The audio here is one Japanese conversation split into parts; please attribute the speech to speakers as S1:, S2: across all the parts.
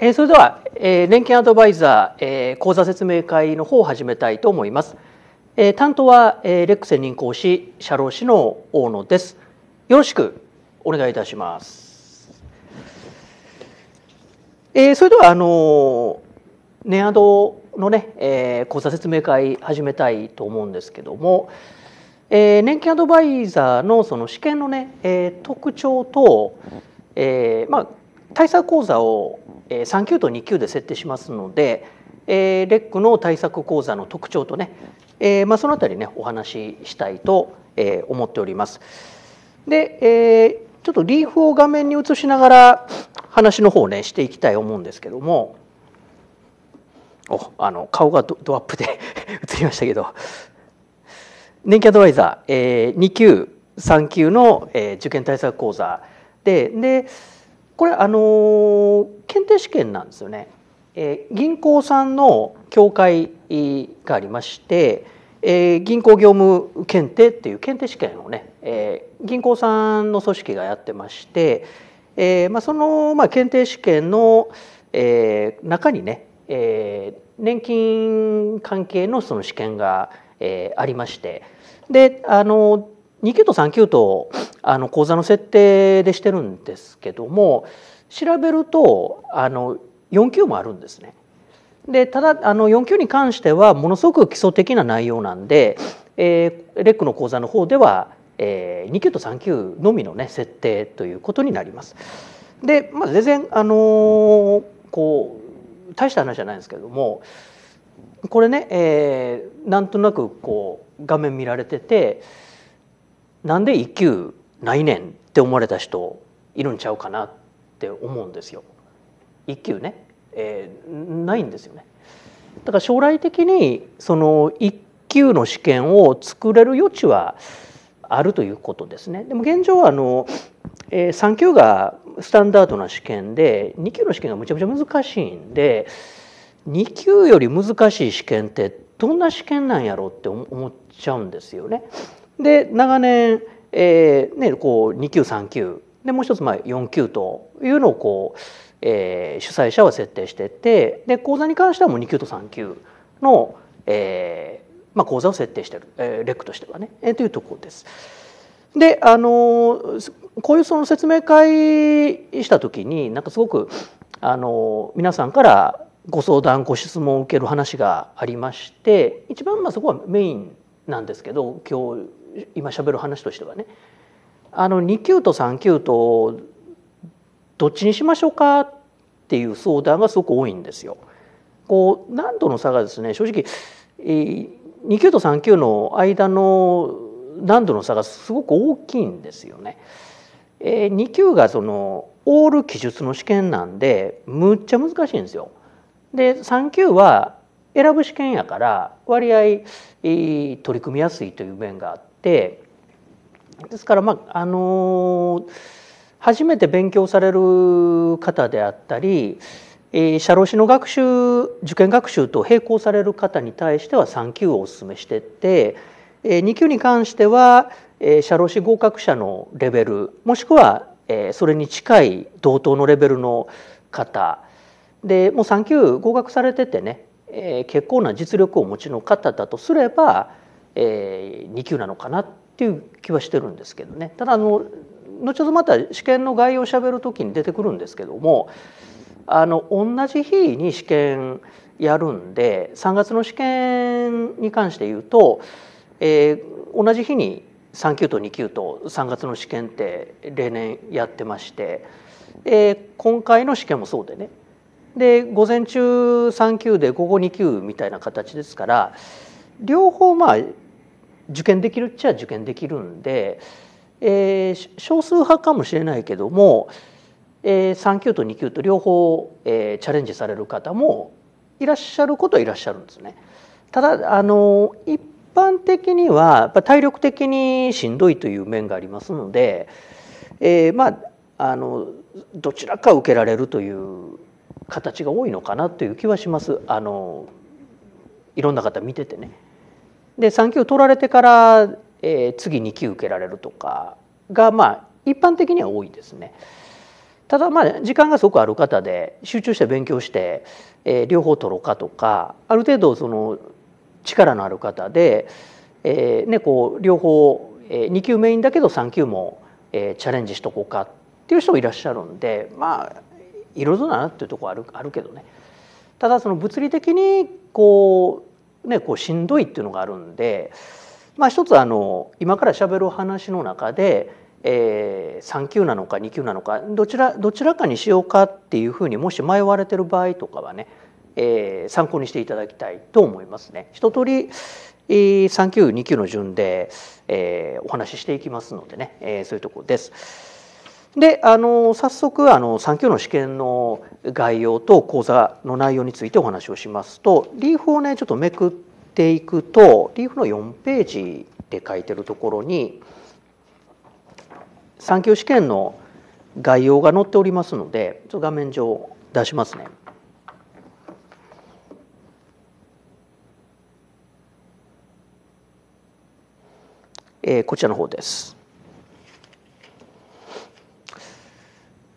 S1: えそれでは、えー、年金アドバイザー、えー、講座説明会の方を始めたいと思います、えー、担当は、えー、レック専任講師社労士の大野ですよろしくお願いいたします、えー、それではあのネアドのね、えー、講座説明会始めたいと思うんですけども、えー、年金アドバイザーのその試験のね、えー、特徴と、えーまあ、対策講座を3級と2級で設定しますので、えー、レックの対策講座の特徴とね、えー、まあ、そのあたりねお話ししたいと、えー、思っております。で、えー、ちょっとリーフを画面に映しながら話の方をねしていきたい思うんですけどもおあの顔がドアップで 映りましたけど年金アドバイザー、えー、2級3級の、えー、受験対策講座ででこれあのー、検定試験なんですよね。えー、銀行さんの協会がありまして、えー、銀行業務検定っていう検定試験をね、えー、銀行さんの組織がやってまして、えーまあ、その、まあ、検定試験の、えー、中にね、えー、年金関係のその試験が、えー、ありましてであの2級と3級とあの講座の設定でしてるんですけども調べるとあの4級もあるんですね。でただあの4級に関してはものすごく基礎的な内容なんで、えー、レックの講座の方では、えー、2級と3級のみの、ね、設定ということになります。で、まあ、全然、あのー、こう大した話じゃないんですけどもこれね、えー、なんとなくこう画面見られてて。なんで1級ないねんって思われた人いるんちゃうかなって思うんですよ。1級ね、えー、ないんですよね。だから将来的にその1級の試験を作れる余地はあるということですね。でも現状はあの、えー、3級がスタンダードな試験で2級の試験がむちゃくちゃ難しいんで2級より難しい試験ってどんな試験なんやろうって思っちゃうんですよね。で長年、えーね、こう2級3級でもう一つまあ4級というのをこう、えー、主催者は設定しててで講座に関してはもう2級と3級の、えーまあ、講座を設定してる、えー、レックとしてはね、えー、というところです。であのこういうその説明会した時になんかすごくあの皆さんからご相談ご質問を受ける話がありまして一番まあそこはメインなんですけど今日今しゃべる話としてはねあの2級と3級とどっちにしましょうかっていう相談がすごく多いんですよ。こう何度の差がですね正直、2級と3級の間の難度の差がすごく大きいんですよね。えー、2級がそのオール記述の試験なんでむっちゃ難しいんですよ。で3級は選ぶ試験やから割合、えー、取り組みやすいという面があてですからまああの初めて勉強される方であったり、えー、社労士の学習受験学習と並行される方に対しては3級をお勧めしてって、え2級に関しては、えー、社労士合格者のレベルもしくは、えそれに近い同等のレベルの方でもう3級合格されててね、え結構な実力をお持ちの方だとすればえー、2級なのかなっていう気はしてるんですけどねただあの後ほどまた試験の概要をしゃべる時に出てくるんですけどもあの同じ日に試験やるんで3月の試験に関して言うと、えー、同じ日に3級と2級と3月の試験って例年やってまして、えー、今回の試験もそうでねで午前中3級で午後2級みたいな形ですから両方まあ受験できるっちゃ受験できるんで、えー、少数派かもしれないけども、えー、3級と2級と両方、えー、チャレンジされる方もいらっしゃることはいらっしゃるんですね。ただあの一般的にはやっぱ体力的にしんどいという面がありますので、えー、まああのどちらか受けられるという形が多いのかなという気はします。あのいろんな方見ててね。で3級取られてから、えー、次2級受けられるとかがまあ一般的には多いですね。ただまあ時間がすごくある方で集中して勉強して、えー、両方取ろうかとかある程度その力のある方で、えーね、こう両方、えー、2級メインだけど3級も、えー、チャレンジしとこうかっていう人もいらっしゃるんでまあいろいろだなっていうところあるあるけどね。ただその物理的にこうね、こうしんどいっていうのがあるんで、まあ、一つあの今からしゃべる話の中で、えー、3級なのか2級なのかどちらどちらかにしようかっていうふうにもし迷われてる場合とかはね、えー、参考にしていただきたいと思いますね。一通り3級2級の順で、えー、お話ししていきますのでね、えー、そういうとこです。であの早速あの3級の試験の概要と講座の内容についてお話をしますとリーフをねちょっとめくっていくとリーフの4ページで書いてるところに3級試験の概要が載っておりますのでちょっと画面上出しますね。えこちらの方です。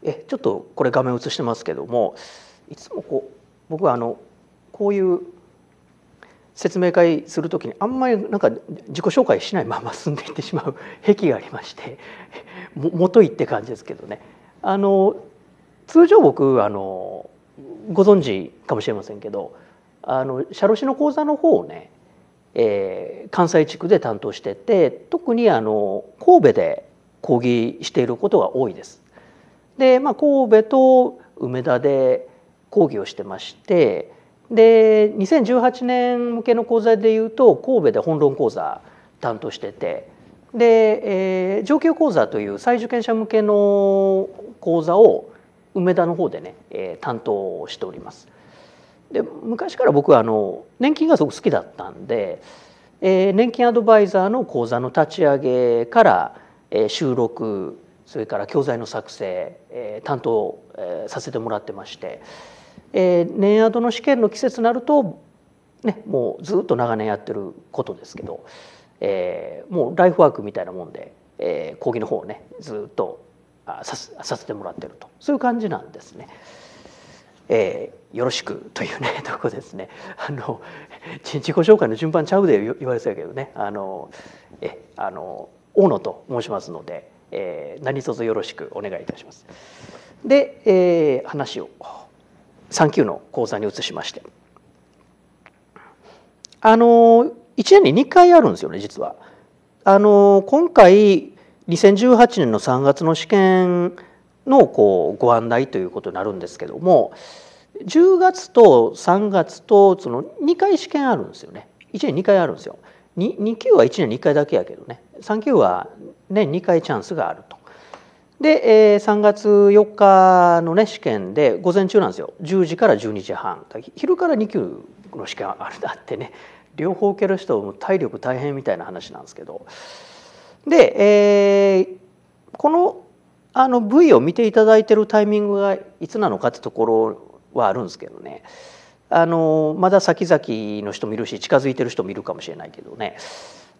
S1: えちょっとこれ画面映してますけどもいつもこう僕はあのこういう説明会する時にあんまりなんか自己紹介しない まま進んでいってしまう 癖がありましてもといって感じですけどねあの通常僕あのご存知かもしれませんけどあの社労士の講座の方をね、えー、関西地区で担当してて特にあの神戸で講義していることが多いです。で、まあ、神戸と梅田で講義をしてましてで2018年向けの講座でいうと神戸で本論講座担当しててで、えー、上級講座という再受験者向けの講座を梅田の方でね、えー、担当しております。で昔から僕はあの年金がすごく好きだったんで、えー、年金アドバイザーの講座の立ち上げから、えー、収録それから教材の作成、えー、担当、えー、させてもらってまして、えー、年アの試験の季節になると、ね、もうずっと長年やってることですけど、えー、もうライフワークみたいなもんで、えー、講義の方をねずっとあささせてもらってるとそういう感じなんですね。えー、よろしくというね とこですねあの自己紹介の順番ちゃうで言われてたけどねあのえあの大野と申しますのでえー、何卒よろしくお願いいたします。で、えー、話を3級の講座に移しましてあの1年に2回あるんですよね実は。あの今回2018年の3月の試験のこうご案内ということになるんですけども10月と3月とその2回試験あるんですよね1年2回あるんですよ。2, 級は1年2回だけやけどね3級は年2回チャンスがあると。で、3月4日のね試験で午前中なんですよ10時から12時半昼から2級の試験あるだってね両方受ける人も体力大変みたいな話なんですけどで、えー、このあの V を見ていただいてるタイミングがいつなのかってところはあるんですけどねあのまだ先々の人もいるし近づいてる人もいるかもしれないけどね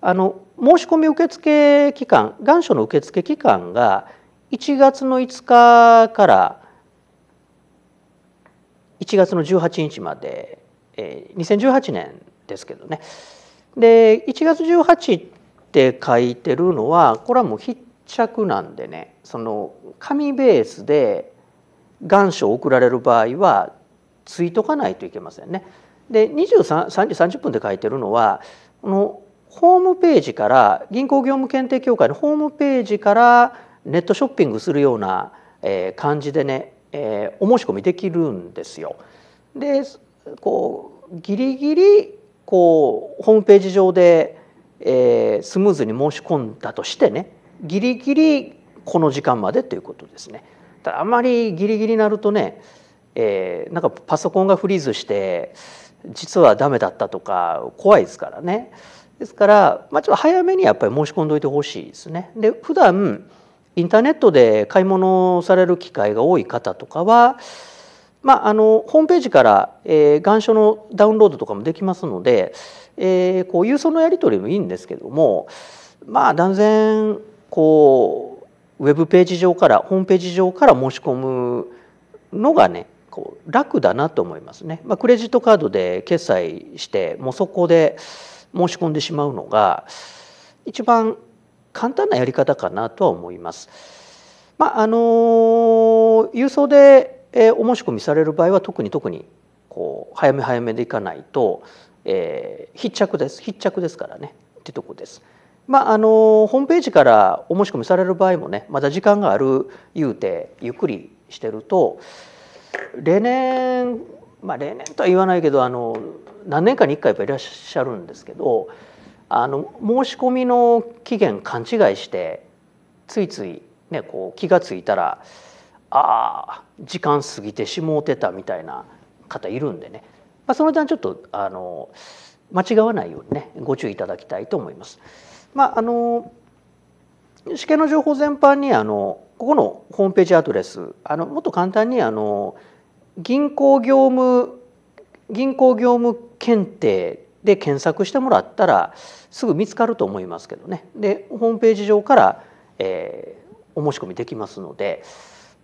S1: あの申し込み受付期間願書の受付期間が1月の5日から1月の18日まで、えー、2018年ですけどねで1月18って書いてるのはこれはもう筆着なんでねその紙ベースで願書を送られる場合はついとかないといけませんね。で23 3時30分で書いてるのはこのホームページから銀行業務検定協会のホームページからネットショッピングするような、え感じでね、えー、お申し込みできるんですよ。でこうギリギリこうホームページ上で、えー、スムーズに申し込んだとしてねギリギリこの時間までということですね。あまりギリギリなるとねえー、なんかパソコンがフリーズして実はダメだったとか怖いですからねですから、まあ、ちょっと早めにやっぱり申し込んおいてほしいですね。で普段インターネットで買い物をされる機会が多い方とかは、まあ、あのホームページから、えー、願書のダウンロードとかもできますので、えー、こう郵送のやり取りもいいんですけどもまあ断然こうウェブページ上からホームページ上から申し込むのがねこう楽だなと思いますね、まあ、クレジットカードで決済してもうそこで申し込んでしまうのが一番簡単なやり方かなとは思います。まああの郵送で、えお申し込みされる場合は特に特にこう早め早めでいかないと、えー、必着です必着ですからねってとこです。まああのホームページからお申し込みされる場合もねまだ時間があるいうてゆっくりしてると例年まあ例年とは言わないけどあの何年かに1回やっぱいらっしゃるんですけどあの申し込みの期限勘違いしてついつい、ね、こう気が付いたらああ時間過ぎてしもうてたみたいな方いるんでね、まあ、その点ちょっとあの間違わないようにねご注意いただきたいと思います。まあ、あの試験の情報全般にあのここのホームページアドレスあのもっと簡単にあの銀行業務銀行業務検定で検索してもらったらすぐ見つかると思いますけどねでホームページ上から、えー、お申し込みできますので、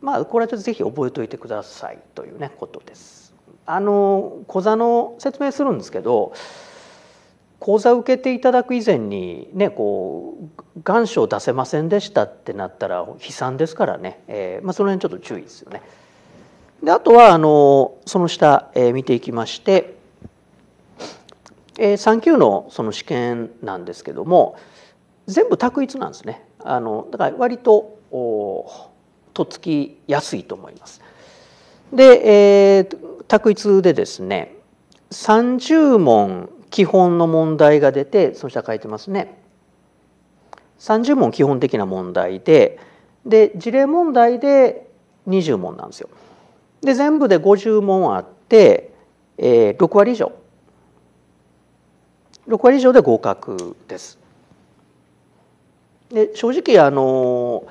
S1: まあ、これはちょっとぜひ覚えておいてくださいという、ね、ことです。あの小座の説明するんですけど講座を受けていただく以前にねこう願書を出せませんでしたってなったら悲惨ですからね、えー、まあ、その辺ちょっと注意ですよね。であとはあのその下、えー、見ていきまして、えー、3級のその試験なんですけども全部択一なんですね。あのだから割ととっつきやすいと思います。で、えー、択一でですね30問基本の問題が出てそしたら書いてますね。30問基本的な問題でで事例問題で20問なんですよ。で全部で50問あって、えー、6割以上6割以上で合格です。で正直あの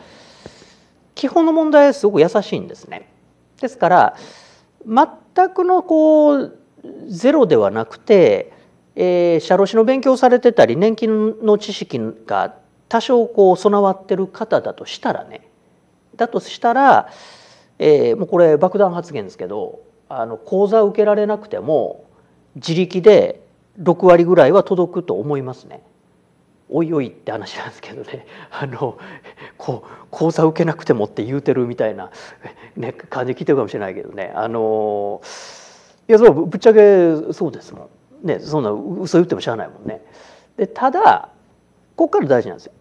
S1: 基本の問題はすごく優しいんですね。ですから全くのこうゼロではなくてえー、社労士の勉強されてたり年金の知識が多少こう備わってる方だとしたらねだとしたら、えー、もうこれ爆弾発言ですけどあの講座受けられなくても自力で6割ぐらいは届くと思いますね。おいおいって話なんですけどね あのこう講座受けなくてもって言うてるみたいな、ね、感じ聞いてるかもしれないけどねあのいやそうぶっちゃけそうですもん。ねそんな嘘言ってもしゃあないもんね。でただここから大事なんですよ。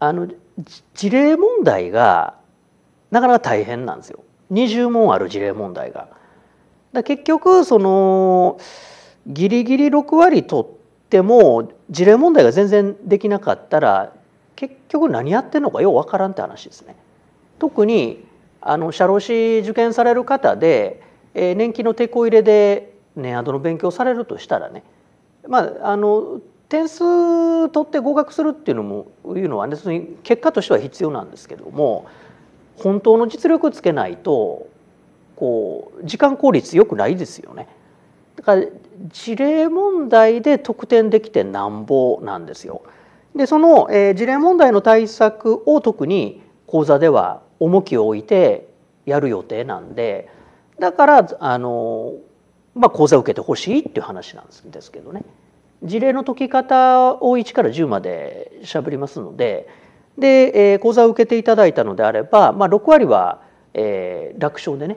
S1: あの事例問題がなかなか大変なんですよ。20問ある事例問題が。だ結局そのギリギリ6割取っても事例問題が全然できなかったら結局何やってんのかようわからんって話ですね。特にあの社労士受験される方で、えー、年金の手こ入れで年アドの勉強されるとしたらね、まあ、あの点数取って合格するっていうのもいうのは別に結果としては必要なんですけども本当の実力つけないとこう時間効率良くないですよね。だから事例問題で得点できてなんぼなんですよ。でその、えー、事例問題の対策を特に講座では重きを置いてやる予定なんでだからあのまあ、講座を受けてほしいっていう話なんですけどね事例の解き方を1から10までしゃべりますのでで、えー、講座を受けていただいたのであれば、まあ、6割は、えー、楽勝でね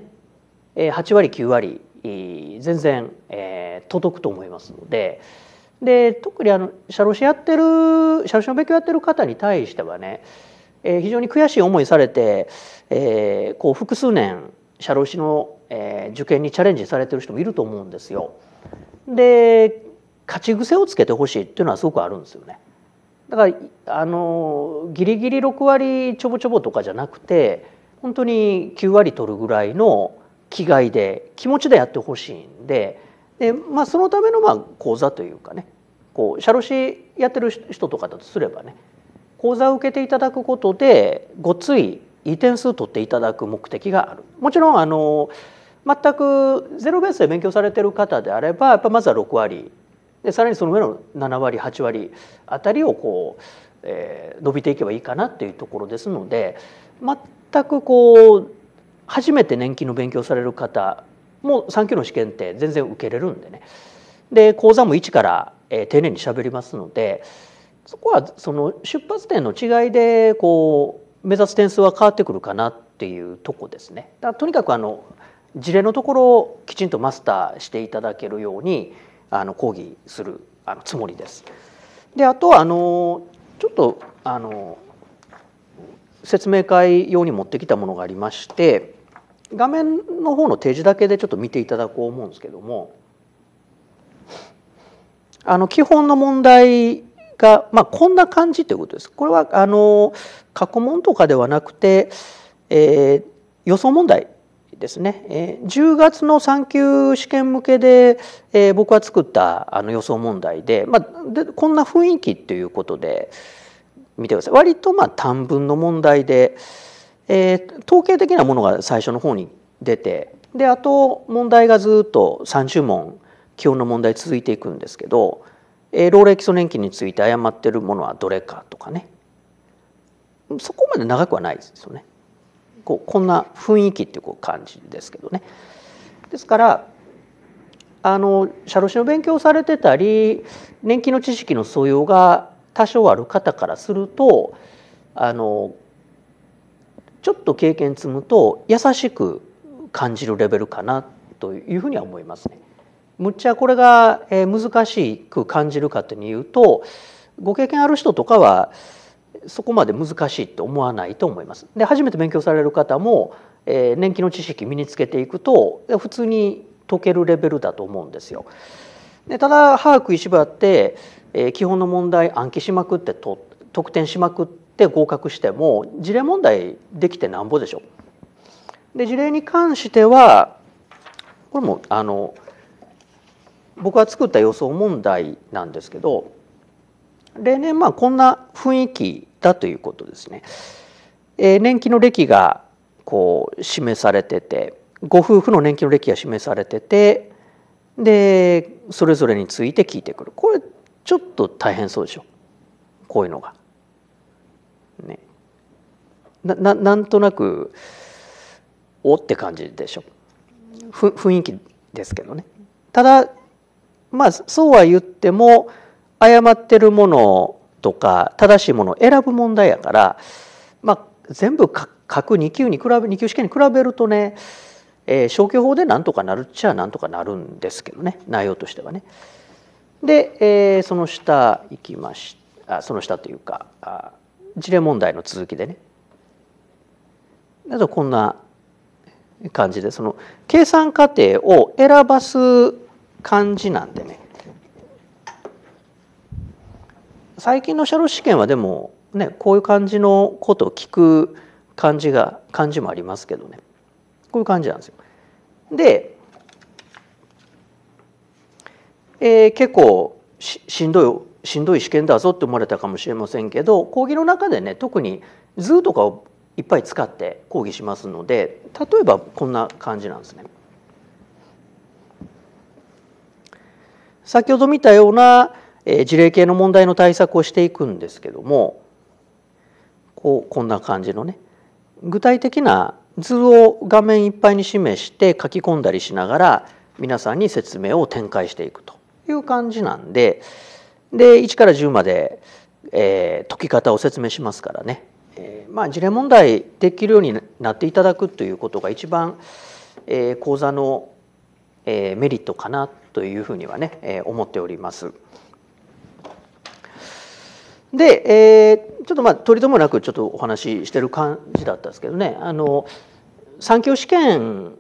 S1: 8割9割全然、えー、届くと思いますので。で特にあの社労士やってる社労士の勉強やってる方に対してはね、えー、非常に悔しい思いされて、えー、こう複数年社労士のえー、受験にチャレンジされてる人もいると思うんですよ。で勝ち癖をつけてほしいっていうのはすごくあるんですよね。だからあのギリギリ6割ちょぼちょぼとかじゃなくて本当に9割取るぐらいの気概で気持ちでやってほしいんでで、まあ、そのためのまあ講座というかねこう社労士やってる人とかだとすればね講座を受けていただくことでごつい移転数取っていただく目的がある。もちろんあの全くゼロベースで勉強されてる方であればやっぱまずは6割でさらにその上の7割8割あたりをこう、えー、伸びていけばいいかなっていうところですので全くこう初めて年金の勉強される方も3級の試験って全然受けれるんでねで講座も一から、えー、丁寧にしゃべりますのでそこはその出発点の違いでこう目指す点数は変わってくるかなっていうとこですね。だとにかくあの事例のところをきちんとマスターしていただけるようにあの講義するあのつもりです。であとあのちょっとあの説明会用に持ってきたものがありまして画面の方の提示だけでちょっと見ていただこう思うんですけどもあの基本の問題が、まあ、こんな感じということです。これはあの過去問とかではなくて、えー、予想問題ですね、え10月の3級試験向けで、え僕は作ったあの予想問題で,、まあ、でこんな雰囲気っていうことで見てください割とまあ短文の問題で、えー、統計的なものが最初の方に出てであと問題がずっと30問基本の問題続いていくんですけど、えー、老齢基礎年金について誤ってるものはどれかとかねそこまで長くはないですよね。こうこんな雰囲気っていう感じですけどね。ですからあの社労士の勉強をされてたり年金の知識の素養が多少ある方からするとあのちょっと経験積むと優しく感じるレベルかなというふうには思いますね。むっちゃこれが難しく感じるかというとご経験ある人とかはそこまで難しいと思わないと思います。で初めて勉強される方も、えー、年金の知識身につけていくと普通に解けるレベルだと思うんですよ。でただ把握石破って、えー、基本の問題暗記しまくってと得点しまくって合格しても事例問題できてなんぼでしょ。う。で事例に関してはこれもあの僕が作った予想問題なんですけど例年まあこんな雰囲気だということですね。えー、年金の歴がこう示されててご夫婦の年金の歴が示されててでそれぞれについて聞いてくるこれちょっと大変そうでしょこういうのが。ね、なななんとなくおって感じでしょふ雰囲気ですけどね。ただまあそうは言っても誤ってるものとか正しいものを選ぶ問題やから、まあ、全部各2級に比べ2級試験に比べるとね、えー、消去法でなんとかなるっちゃなんとかなるんですけどね内容としてはね。で、えー、その下行きましあその下というかあ事例問題の続きでねあとこんな感じでその計算過程を選ばす感じなんでね最近の社労試験はでもねこういう感じのことを聞く感じが感じもありますけどねこういう感じなんですよ。で、えー、結構ししんどいしんどい試験だぞって思われたかもしれませんけど講義の中でね特に図とかをいっぱい使って講義しますので例えばこんな感じなんですね。先ほど見たようなえ事例系の問題の対策をしていくんですけどもこうこんな感じのね具体的な図を画面いっぱいに示して書き込んだりしながら皆さんに説明を展開していくという感じなんでで1から10まで、えー、解き方を説明しますからね、えー、まあ事例問題できるようになっていただくということが一番、えー、講座の、えー、メリットかなというふうにはね、えー、思っております。で、えー、ちょっとまあとりともなくちょっとお話ししてる感じだったんですけどねあの産教試験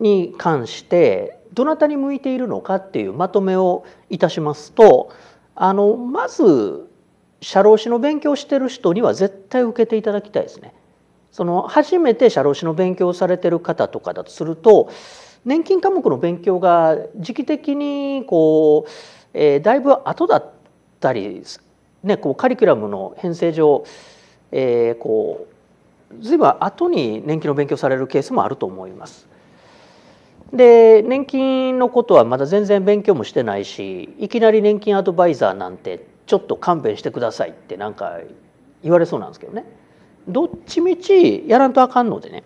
S1: に関してどなたに向いているのかっていうまとめをいたしますとあのまず社労士の勉強してる人には絶対受けていただきたいですね。その初めて社労士の勉強をされてる方とかだとすると年金科目の勉強が時期的にこう、えー、だいぶ後だったりね、こうカリキュラムの編成上、えー、こう随分後に年金の勉強されるケースもあると思います。で年金のことはまだ全然勉強もしてないしいきなり年金アドバイザーなんてちょっと勘弁してくださいってなんか言われそうなんですけどねどっちみちやらんとあかんのでね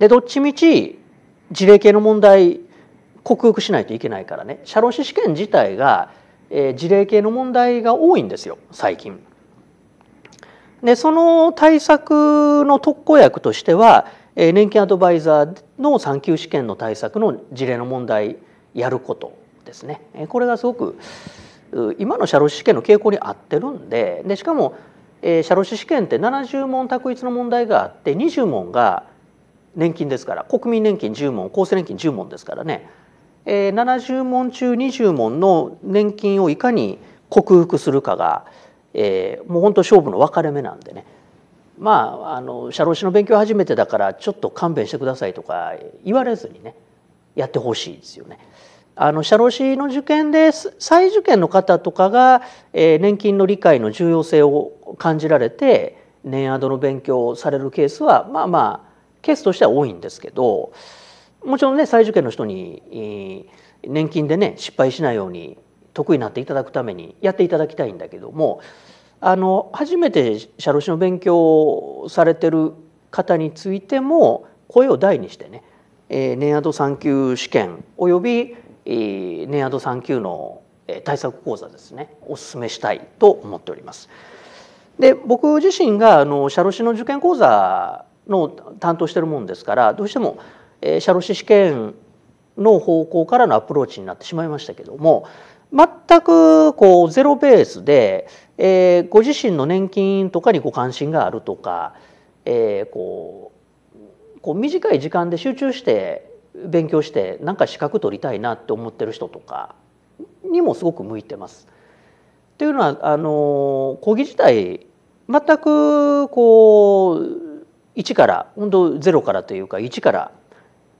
S1: でどっちみち事例系の問題克服しないといけないからね社労士試験自体がえ事例系の問題が多いんですよ最近。でその対策の特効薬としては、え年金アドバイザーの産休試験の対策の事例の問題やることですね。これがすごく今の社労士試験の傾向に合ってるんででしかも、え社労士試験って70問択一の問題があって20問が年金ですから国民年金10問厚生年金10問ですからねえ70問中20問の年金をいかに克服するかが、えー、もう本当勝負の分かれ目なんでねまああの社労士の勉強初めてだからちょっと勘弁してくださいとか言われずにねやってほしいですよね。あの社労士の受験で再受験の方とかが、えー、年金の理解の重要性を感じられて年アドの勉強をされるケースはまあまあケースとしては多いんですけどもちろんね再受験の人に年金でね失敗しないように得意になっていただくためにやっていただきたいんだけどもあの初めて社労士の勉強をされてる方についても声を大にしてね、えー、年アド3級試験および、えー、年アド3級の対策講座ですねお勧めしたいと思っております。で僕自身があの社労士の受験講座の担当してるもんですからどうしてもえ社労士試験の方向からのアプローチになってしまいましたけども全くこうゼロベースで、えー、ご自身の年金とかにご関心があるとか、えー、こうこう短い時間で集中して勉強してなんか資格取りたいなって思ってる人とかにもすごく向いてます。というのはあの講義自体全くこう1から本当ゼロからというか1から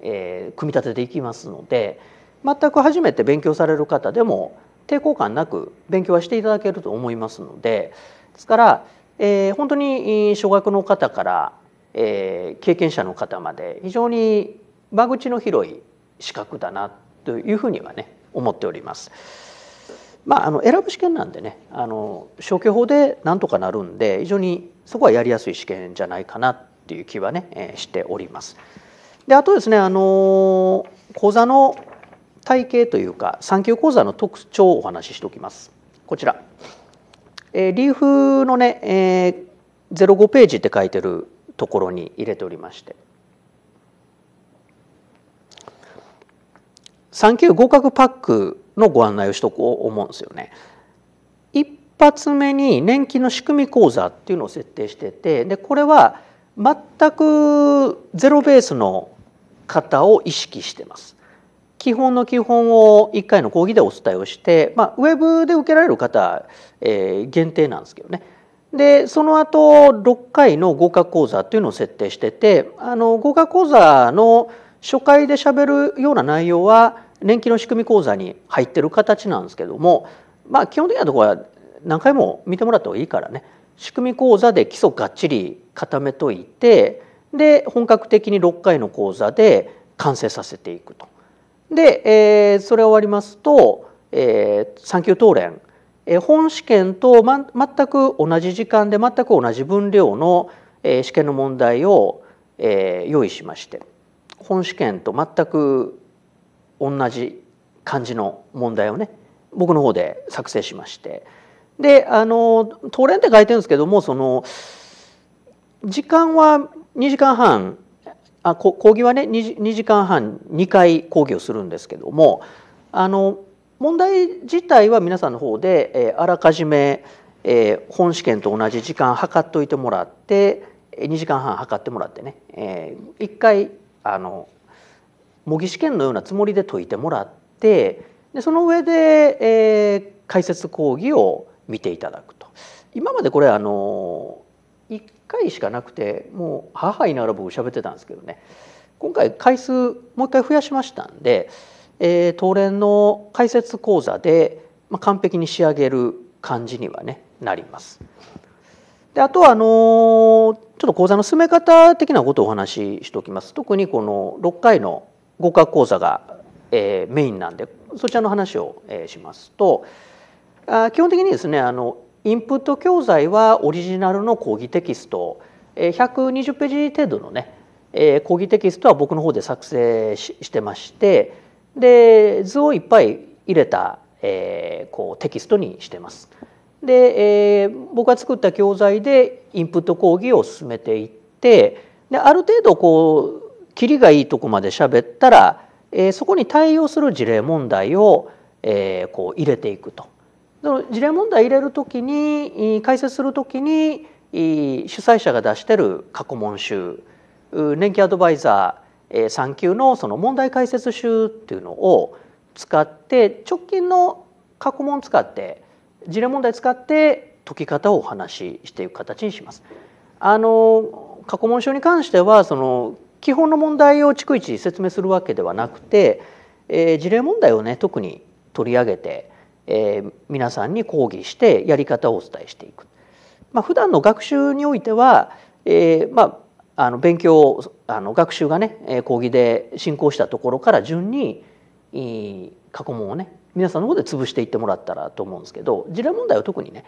S1: え組み立てていきますので全く初めて勉強される方でも抵抗感なく勉強はしていただけると思いますのでですから、えー、本当に初学の方から、えー、経験者の方まで非常に間口の広い資格だなというふうにはね思っております。まあ、あの選ぶ試験なんでねあの消去法でなんとかなるんで非常にそこはやりやすい試験じゃないかなっていう気はね、えー、しております。であとですねあの講座の体系というか産休講座の特徴をお話ししておきます。こちら、えー、リーフのね、えー、05ページって書いてるところに入れておりまして産休合格パックのご案内をしとこう思うんですよね。一発目に年金の仕組み講座っていうのを設定しててでこれは全くゼロベースの方を意識してます。基本の基本を1回の講義でお伝えをして、まあ、ウェブで受けられる方、えー、限定なんですけどね。でその後6回の合格講座というのを設定しててあの合格講座の初回でしゃべるような内容は年金の仕組み講座に入ってる形なんですけども、まあ、基本的なところは何回も見てもらった方がいいからね仕組み講座で基礎がっちり固めといてで本格的に6回の講座で完成させていくと。で、えー、それ終わりますと、えー、産休当連、えー、本試験と、ま、全く同じ時間で全く同じ分量の、えー、試験の問題を、えー、用意しまして本試験と全く同じ感じの問題をね僕の方で作成しましてであの「当連」って書いてるんですけどもその時間は2時間半あ講義はね 2, 2時間半2回講義をするんですけどもあの問題自体は皆さんの方で、えー、あらかじめ、えー、本試験と同じ時間測っといてもらって2時間半測ってもらってね、えー、1回あの模擬試験のようなつもりで解いてもらってでその上で、えー、解説講義を見ていただくと。今までこれあの1回しかなくてもう母いながら僕喋ってたんですけどね今回回数もう一回増やしましたんで、えー、東連の解説講座で、まあ、完璧に仕上げる感じにはねなります。であとはあのー、ちょっと講座の進め方的なことをお話ししておきます。特にこの6回の合格講座が、えー、メインなんでそちらの話を、えー、しますとあ基本的にですねあのインプット教材はオリジナルの講義テキスト120ページ程度のね講義テキストは僕の方で作成してましてで図をいっぱい入れた、えー、こうテキストにしてます。で、えー、僕が作った教材でインプット講義を進めていってである程度こう切りがいいとこまで喋ったら、えー、そこに対応する事例問題を、えー、こう入れていくと。事例問題入れるときに解説するときに主催者が出してる過去問集年金アドバイザー3級のその問題解説集っていうのを使って直近の過去問使って事例問題使って解き方をお話ししていく形にします。あの過去問集に関してはその基本の問題を逐一説明するわけではなくて、えー、事例問題をね特に取り上げてえー、皆さんに講義してやり方をお伝えしていく。まあ、普段の学習においては、えー、まあ、あの勉強あの学習がね講義で進行したところから順に過去問をね皆さんの方で潰していってもらったらと思うんですけど事例問題は特にね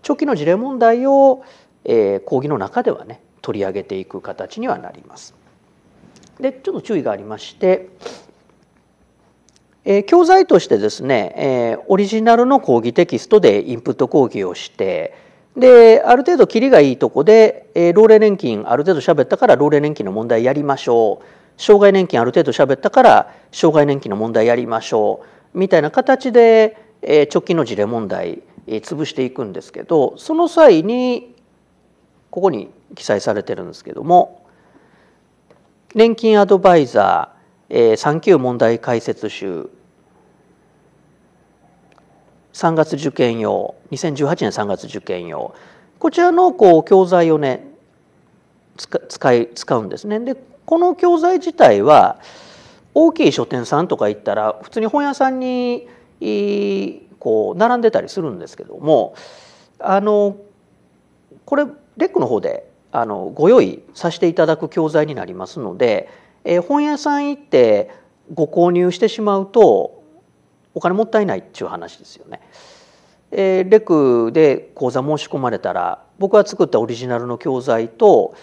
S1: 長期の事例問題を、えー、講義の中ではね取り上げていく形にはなります。でちょっと注意がありましてえ教材としてですね、えオリジナルの講義テキストでインプット講義をしてである程度キリがいいとこで、え老齢年金ある程度喋ったから老齢年金の問題やりましょう障害年金ある程度喋ったから障害年金の問題やりましょうみたいな形で、え直近の事例問題、え潰していくんですけどその際にここに記載されてるんですけども年金アドバイザーえ級問題解説集3月受験用2018年3月受験用こちらのこう教材をね使い使うんですね。でこの教材自体は大きい書店さんとか行ったら普通に本屋さんにこう並んでたりするんですけどもあのこれレックの方であのご用意させていただく教材になりますのでえー、本屋さん行ってご購入してしまうとお金もったいないっていう話ですよね。えー、レクで講座申し込まれたら僕が作ったオリジナルの教材と、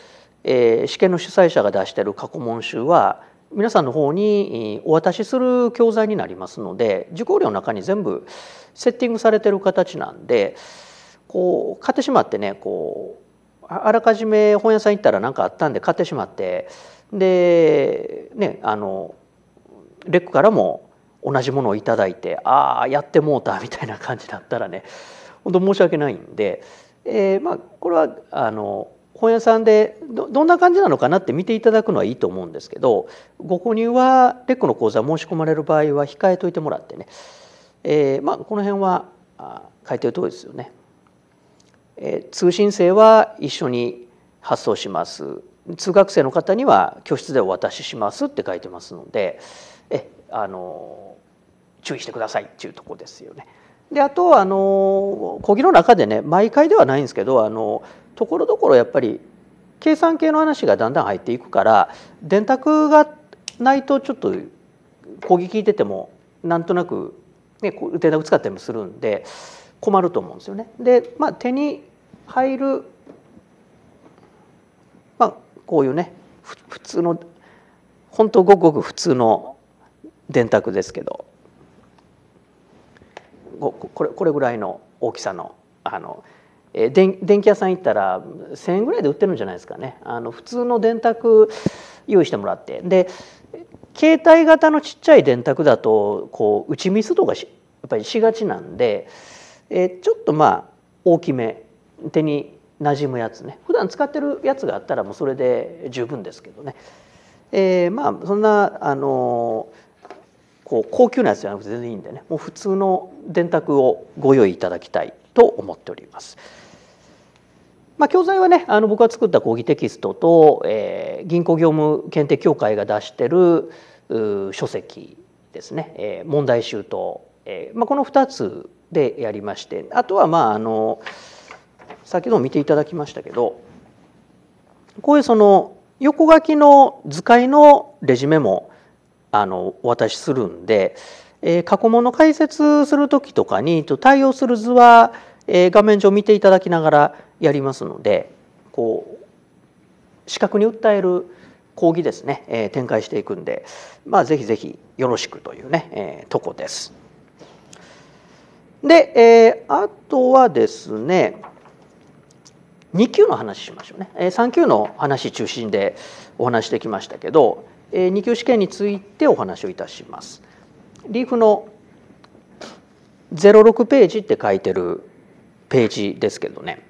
S1: えー、試験の主催者が出してる過去問集は皆さんの方にお渡しする教材になりますので受講料の中に全部セッティングされてる形なんでこう買ってしまってねこうあらかじめ本屋さん行ったら何かあったんで買ってしまって。でねあのレックからも同じものを頂いてああやってもうたみたいな感じだったらね本当申し訳ないんで、えー、まあこれはあの本屋さんでどんな感じなのかなって見ていただくのはいいと思うんですけどご購入はレックの講座申し込まれる場合は控えといてもらってね、えー、まあこの辺は書いてる通りですよね。え通信制は一緒に発送します通学生の方には教室でお渡ししますって書いてますのでえあの注意してくださいっていうとこですよね。であとあの講義の中でね毎回ではないんですけどあのところどころやっぱり計算系の話がだんだん入っていくから電卓がないとちょっと講義聞いててもなんとなく、ね、電卓使ったりもするんで困ると思うんですよね。でまあ、手に入るこういうね普通の本当ごくごく普通の電卓ですけどこれこれぐらいの大きさのあの、え電電気屋さん行ったら1,000円ぐらいで売ってるんじゃないですかねあの普通の電卓用意してもらってで携帯型のちっちゃい電卓だとこう打ちミスとかやっぱりしがちなんで、えちょっとまあ大きめ手に馴染むやつね普段使ってるやつがあったらもうそれで十分ですけどね、えー、まあそんなあのこう高級なやつじゃなくて全然いいんでねもう普通の電卓をご用意いただきたいと思っております。まあ、教材はねあの僕が作った講義テキストと、えー、銀行業務検定協会が出してる書籍ですね、えー、問題集と、えーまあ、この2つでやりましてあとはまああの、先ほども見ていただきましたけどこういうその横書きの図解のレジュメもあのお渡しするんで、えー、過去問の解説する時とかに対応する図は、えー、画面上見ていただきながらやりますのでこう視覚に訴える講義ですね、えー、展開していくんで、まあ、ぜひぜひよろしくというね、えー、とこです。で、えー、あとはですね2級の話しましょうね、え3級の話中心でお話してきましたけど、え2級試験についてお話をいたします。リーフの06ページって書いてるページですけどね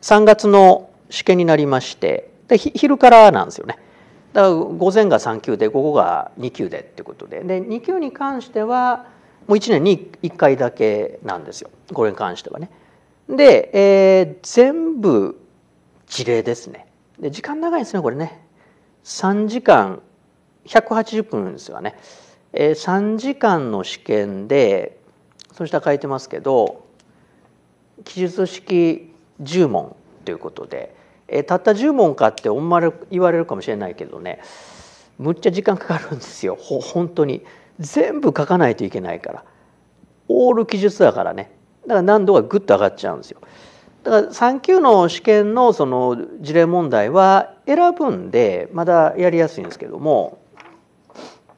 S1: 3月の試験になりましてで昼からなんですよねだから午前が3級で午後が2級でっていうことでで2級に関してはもう1年に1回だけなんですよこれに関してはね。で、えー、全部事例ですね。で時間長いですねこれね。3時間180分ですよね。えー、3時間の試験でそたら書いてますけど記述式10問ということで、えー、たった10問かって思われ言われるかもしれないけどねむっちゃ時間かかるんですよほ本当に。全部書かないといけないからオール記述だからねだから難度がぐっと上がっちゃうんですよ。だから3級の試験のその事例問題は選ぶんでまだやりやすいんですけども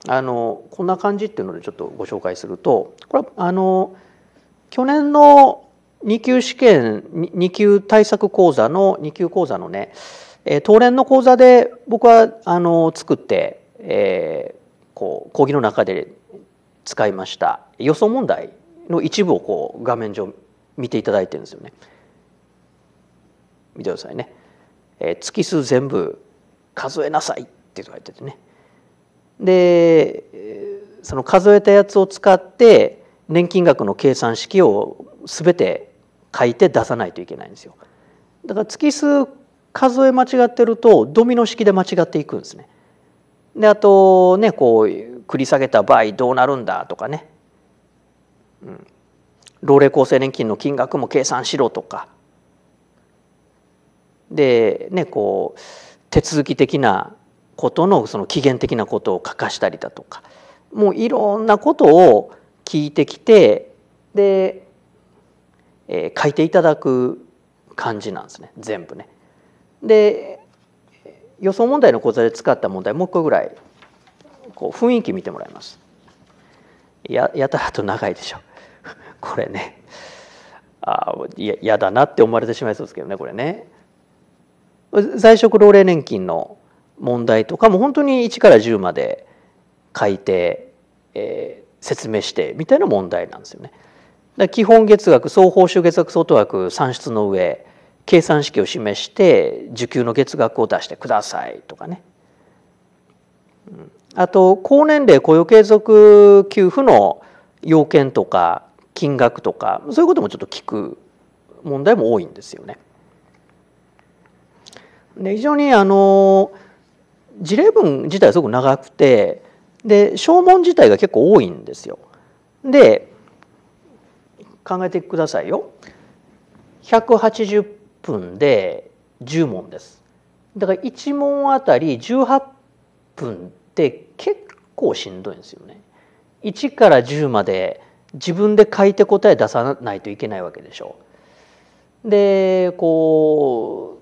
S1: あのこんな感じっていうのでちょっとご紹介するとこれあの去年の2級試験2級対策講座の2級講座のね、えー、当連の講座で僕はあの作って、えこう講義の中で使いました予想問題の一部をこう画面上見ていただいてるんですよね。見てくださいね。えー、月数全部数えなさいって書いててね。でその数えたやつを使って年金額の計算式を全て書いて出さないといけないんですよ。だから月数数え間違ってるとドミノ式で間違っていくんですね。であとねこう繰り下げた場合どうなるんだとかね、うん、老齢厚生年金の金額も計算しろとかでねこう手続き的なことのその期限的なことを書かしたりだとかもういろんなことを聞いてきてで、えー、書いていただく感じなんですね全部ね。で予想問題の講座で使った問題もう一個ぐらいこう雰囲気見てもらいますややたらと長いでしょ これねあいややだなって思われてしまいそうですけどねこれね在職老齢年金の問題とかも本当に1から10まで書いて、えー、説明してみたいな問題なんですよね。基本月額総報酬月額相当額算出の上計算式を示して受給の月額を出してくださいとかねあと高年齢雇用継続給付の要件とか金額とかそういうこともちょっと聞く問題も多いんですよね。で非常にあの事例文自体はすごく長くてで証文自体が結構多いんですよ。で考えてくださいよ。180分で10問ですだから1問あたり18分って結構しんどいんですよね1から10まで自分で書いて答え出さないといけないわけでしょうでこ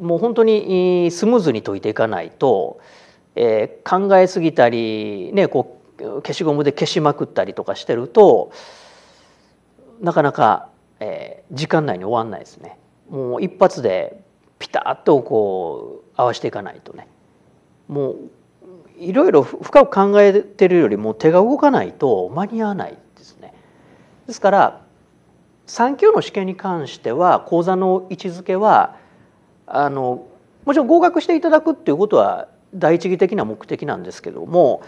S1: うもう本当にスムーズに解いていかないと、えー、考えすぎたり、ね、こう消しゴムで消しまくったりとかしてるとなかなか、えー、時間内に終わんないですね。もう一発でピタッとこう合わせていかないとねもういろいろ深く考えてるよりも手が動かないと間に合わないですね。ですから3級の試験に関しては講座の位置づけはあのもちろん合格していただくっていうことは第一義的な目的なんですけども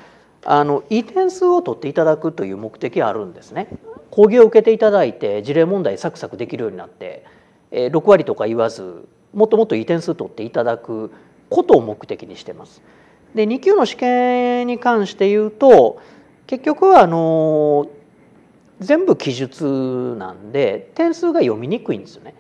S1: あのいい点数を取っていただくという目的はあるんですね。講義を受けていただいて事例問題サクサクできるようになってえ6割とか言わずもっともっといい点数取っていただくことを目的にしてます。で2級の試験に関して言うと結局はあの全部記述なんで点数が読みにくいんですよね。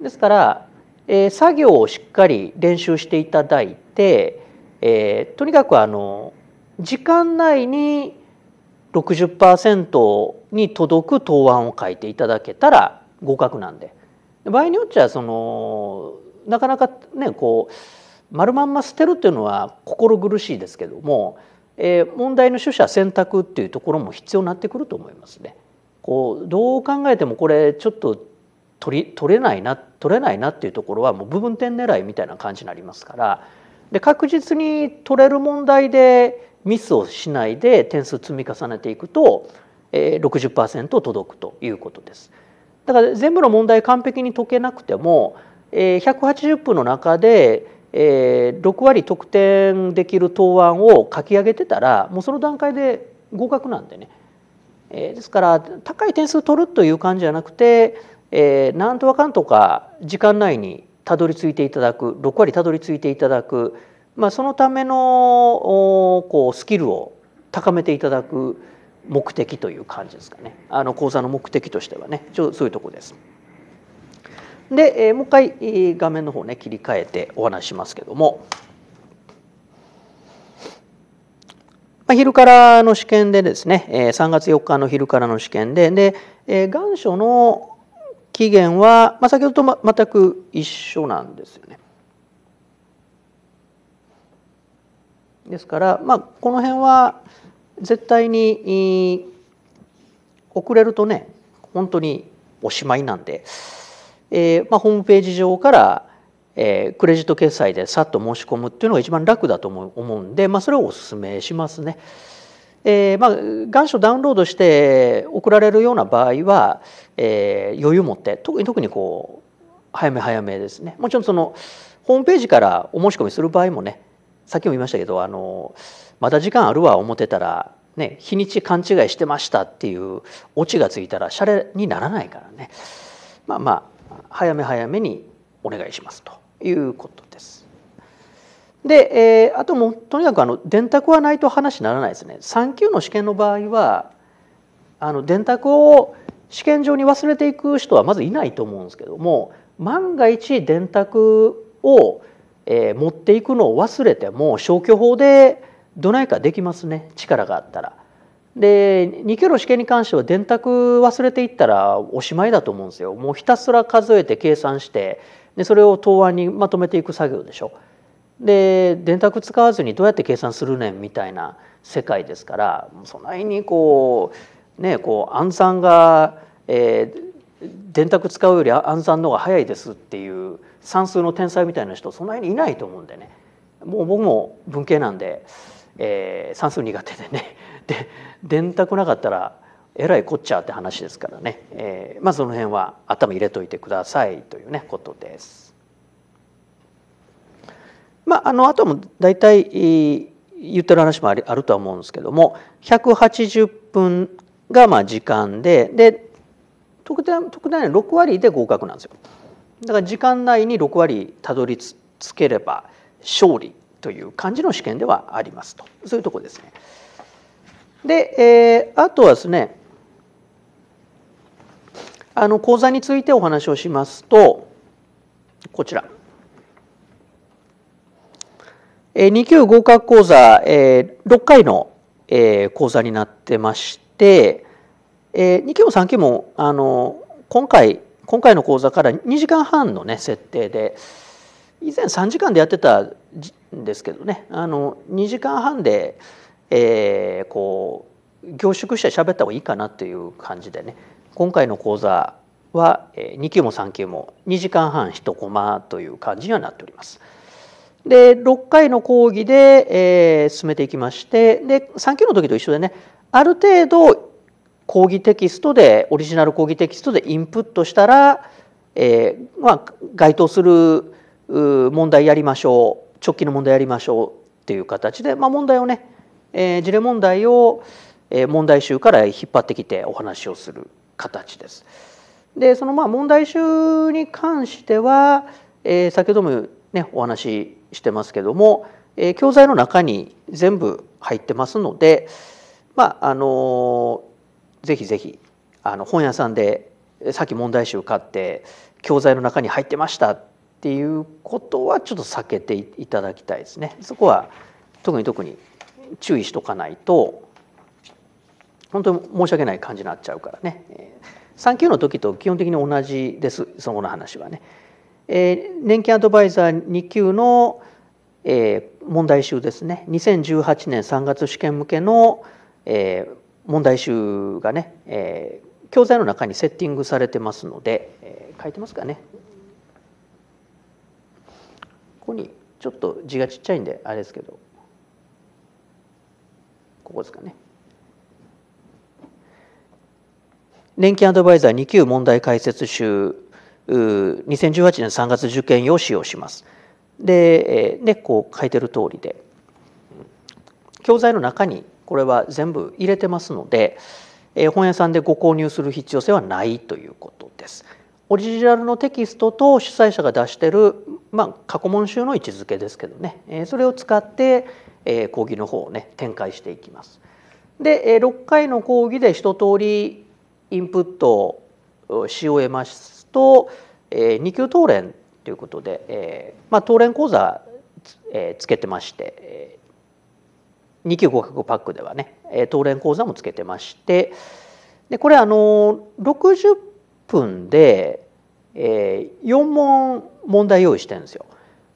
S1: ですから、えー、作業をしっかり練習していただいて、えー、とにかくあの時間内に60%に届く答案を書いていただけたら合格なんで場合によっちゃそのなかなかねこう丸まんま捨てるっていうのは心苦しいですけども、えー、問題の取捨選択っていうところも必要になってくると思いますね。こうどう考えてもこれちょっと取り取れないな取れないなっていうところはもう部分点狙いみたいな感じになりますからで確実に取れる問題でミスをしないで点数積み重ねていくと、えー、60%届くということです。だから全部の問題完璧に解けなくても、えー、180分の中で、えー、6割得点できる答案を書き上げてたらもうその段階で合格なんでね、えー、ですから高い点数取るという感じじゃなくて、えー、なんとわかんとか時間内にたどり着いていただく6割たどり着いていただく、まあ、そのためのこうスキルを高めていただく。目的という感じですかねあの講座の目的としてはねちょそういうとこです。で、えもう一回画面の方ね切り替えてお話しますけども、まあ、昼からの試験でですね、え3月4日の昼からの試験でで、え願書の期限は、まあ、先ほどと、全く一緒なんですよね。ですから、まあ、この辺は絶対に遅れるとね本当におしまいなんで、えーまあ、ホームページ上から、えー、クレジット決済でさっと申し込むっていうのが一番楽だと思うんで、まあ、それをお勧めしますね。えーまあ、願書ダウンロードして送られるような場合は、えー、余裕持って特に特にこう早め早めですねもちろんそのホームページからお申し込みする場合もねさっきも言いましたけどあのまだ時間あるわ思ってたら、ね、日にち勘違いしてましたっていうオチがついたらシャレにならないからねまあまあ早め早めにお願いしますということです。で、えー、あともうとにかくあの電卓はないと話にならないですね。3級の試験の場合はあの電卓を試験場に忘れていく人はまずいないと思うんですけども万が一電卓をえー、持っていくのを忘れても消去法でどないかできますね力があったら。で2キロ試験に関しては電卓忘れていったらおしまいだと思うんですよ。もうひたすら数えて計算してでそれを答案にまとめていく作業でしょ。で電卓使わずにどうやって計算するねんみたいな世界ですからそんなにこうねこう暗算が、えー、電卓使うより暗算の方が早いですっていう算数の天才みたいな人その辺にいないと思うんでねもう僕も文系なんで、えー、算数苦手でね で電卓なかったらえらいこっちゃって話ですからね、えー、まあその辺は頭入れといてくださいというねことです。まあ、あのあとも大体言ってる話もあるとは思うんですけども180分がまあ時間でで特段特段6割で合格なんですよ。だから時間内に6割たどりつければ勝利という感じの試験ではありますとそういうとこですね。で、えー、あとはですねあの講座についてお話をしますとこちら。2級合格講座6回の講座になってまして2級も3級もあの今回今回の講座から2時間半のね設定で以前3時間でやってたんですけどねあの2時間半で、えー、こう凝縮して喋った方がいいかなという感じでね今回の講座は2級も3級も2時間半1コマという感じにはなっております。で6回の講義で、えー、進めていきましてで3級の時と一緒でねある程度講義テキストでオリジナル講義テキストでインプットしたら、えー、まあ、該当する問題やりましょう直近の問題やりましょうっていう形で、まあ、問題をね、えー、事例問題を、え問題集から引っ張ってきてお話をする形です。でそのまあ問題集に関しては、えー、先ほども、ね、お話ししてますけども、えー、教材の中に全部入ってますので、まああのぜひぜひあの本屋さんでさっき問題集買って教材の中に入ってましたっていうことはちょっと避けていただきたいですね。そこは特に特に注意しとかないと本当に申し訳ない感じになっちゃうからね。3級の時と基本的に同じですそこの話はね。えー、年金アドバイザー2級の、えー、問題集ですね2018年3月試験向けの、えー、問題集がね、えー、教材の中にセッティングされてますので、えー、書いてますかねここにちょっと字がちっちゃいんであれですけどここですかね年金アドバイザー2級問題解説集2018年3月受験用使用します。で、えね、こう書いてる通りで教材の中にこれは全部入れてますので、えー、本屋さんでご購入する必要性はないということです。オリジナルのテキストと主催者が出している、まあ、過去問集の位置づけですけどね、えー、それを使って、えー、講義の方をね展開していきます。で、えー、6回の講義で一通りインプットをし終えますと、えー、2級答練ということで、えーまあ、答練講座つ,、えつけてまして、2級合格パックではね、え連講座もつけてましてでこれあの60分で、え4問問題用意してるんですよ。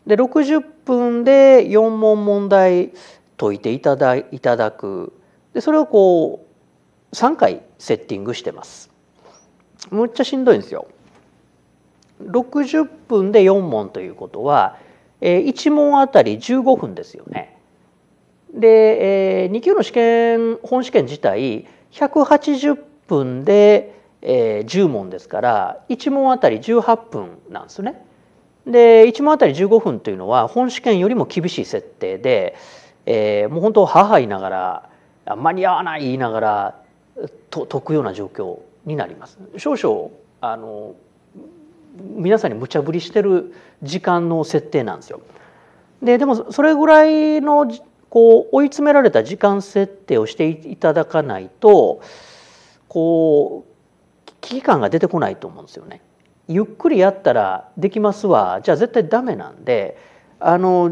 S1: で60分で4問問題解いていただいただくでそれをこう3回セッティングしてます。むっちゃしんどいんですよ。60分で4問ということは、え1問あたり15分ですよね。で、えー、2級の試験本試験自体180分で、えー、10問ですから1問あたり18分なんですね。で1問あたり15分というのは本試験よりも厳しい設定で、えー、もう本当母いながら間に合わない言いながらと解くような状況になります。少々あの皆さんに無茶ぶりしてる時間の設定なんですよ。ででもそれぐらいのこう追い詰められた時間設定をしていただかないとこう危機感が出てこないと思うんですよね。ゆっくりやったらできますわじゃあ絶対ダメなんであの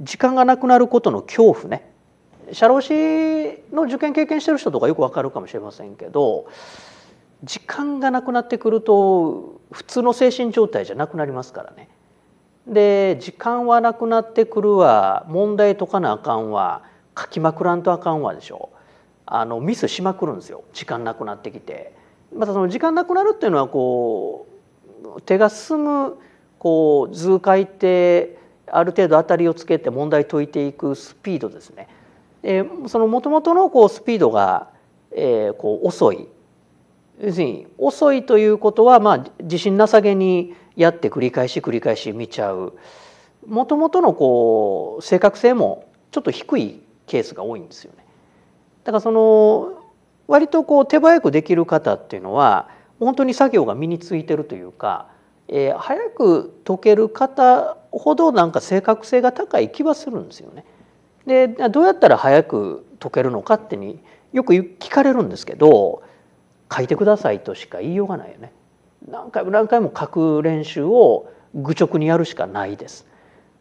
S1: 時間がなくなることの恐怖ね社労士の受験経験してる人とかよくわかるかもしれませんけど時間がなくなってくると普通の精神状態じゃなくなりますからね。で時間はなくなってくるわ問題解かなあかんわ書きまくらんとあかんわでしょあのミスしまくるんですよ時間なくなってきて。またその時間なくなるっていうのはこう手が進むこう図書いてある程度当たりをつけて問題解いていくスピードですね。えー、そのもともとのこうスピードが、えー、こう遅い要するに遅いということはまあ自信なさげにやって繰り返し繰り返し見ちゃうもともとのこう正確性もちょっと低いケースが多いんですよね。だからその割とこう手早くできる方っていうのは本当に作業が身についてるというか、えー、早く解ける方ほどなんか正確性が高い気はするんですよね。でどうやったら早く解けるのかってによく聞かれるんですけど書いてくださいとしか言いようがないよね。何回も何回も書く練習を愚直にやるしかないです。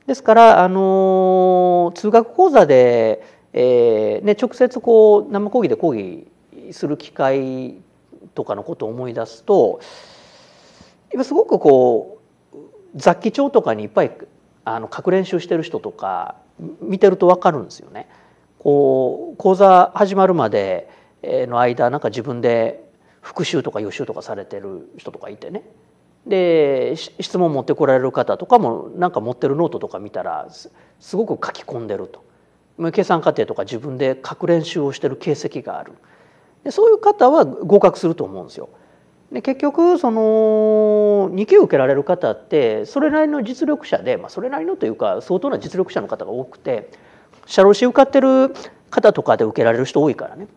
S1: ですからあの通学講座で、えーね、直接こう生講義で講義する機会とかのことを思い出すと今すごくこう雑記帳とかにいっぱいあの書く練習してる人とか見てると分かるんですよね。こう講座始まるまでの間なんか自分で復習とか予習とかされてる人とかいてねで質問持ってこられる方とかもなんか持ってるノートとか見たらすごく書き込んでると計算過程とか自分で書く練習をしてる形跡があるでそういう方は合格すると思うんですよ。で結局その2級受けられる方ってそれなりの実力者で、まあ、それなりのというか相当な実力者の方が多くて社労士受かってる方とかで受けられる人多いからね。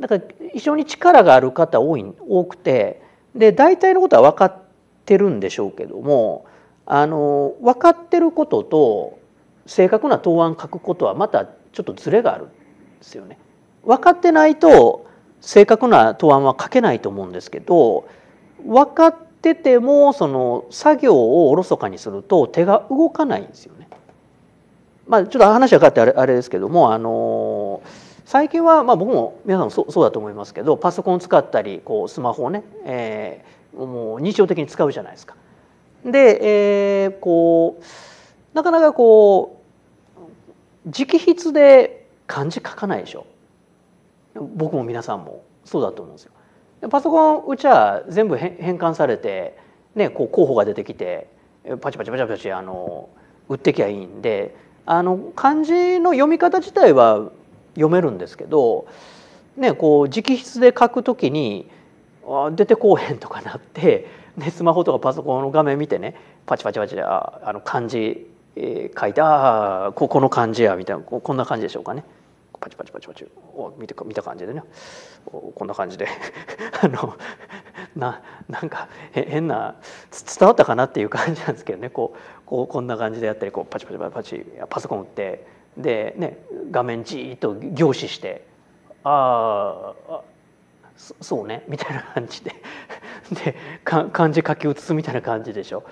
S1: だから非常に力がある方多い多くてで大体のことは分かってるんでしょうけどもあの分かってることと正確な答案書くことはまたちょっとズレがあるんですよね。分かってないと正確な答案は書けないと思うんですけど分かっててもその作業をおろそかにすると手が動かないんですよね。まあ、ちょっと話は変わってあれあれですけどもあのー最近は、まあ、僕も皆さんそうそうだと思いますけどパソコン使ったりこうスマホをね、えー、もう日常的に使うじゃないですか。で、えー、こうなかなかこう直筆で漢字書かないでしょ僕も皆さんもそうだと思うんですよ。パソコンうちは全部変換されて、ね、こう候補が出てきてパチパチパチパチあの打ってきゃいいんであの漢字の読み方自体は読めるんですけど、ね、こう直筆で書くときに出てこうへんとかなって、ね、スマホとかパソコンの画面見てねパチパチパチでああの漢字、え書いてああここの漢字やみたいなこんな感じでしょうかね。パチパチパチパチお見て見た感じでねこんな感じで あのななんか変な伝わったかなっていう感じなんですけどねこうこうこんな感じでやったりこうパチパチパチパチパソコン打ってで、ね、画面じーっと凝視して「ああそうね」みたいな感じで でか漢字書き写すみたいな感じでしょ。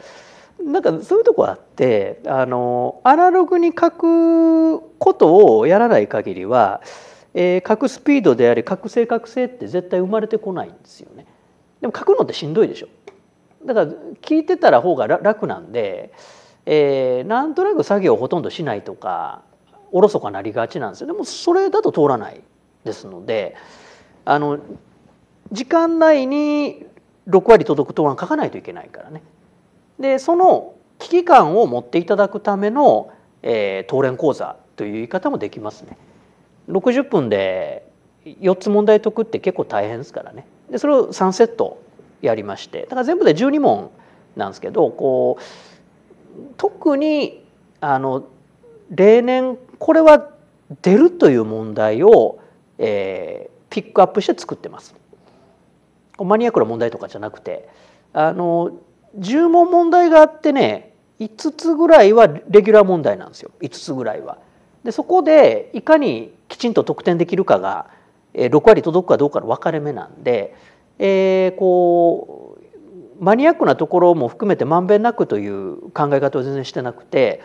S1: なんかそういうとこあってあのアナログに書くことをやらない限りは、えー、書くスピードであり書く正確性って絶対生まれてこないんですよね。でも書くのってしんどいでしょ。だから聞いてたら方が楽なんで、えー、なんとなく作業をほとんどしないとかおろそかなりがちなんですよでもそれだと通らないですのであの時間内に6割届く答案書かないといけないからねでその危機感を持っていただくための、えー、答練講座という言い方もできますね。60分で4つ問題解くって結構大変ですからねでそれを3セットやりましてだから全部で12問なんですけどこう特にあの例年これは出るという問題を、えー、ピックアップして作ってます。マニアックな問題とかじゃなくてあの10問問題があってね5つぐらいはレギュラー問題なんですよ5つぐらいは。でそこでいかにきちんと得点できるかが6割届くかどうかの分かれ目なんで、えー、こうマニアックなところも含めてまんべんなくという考え方を全然してなくて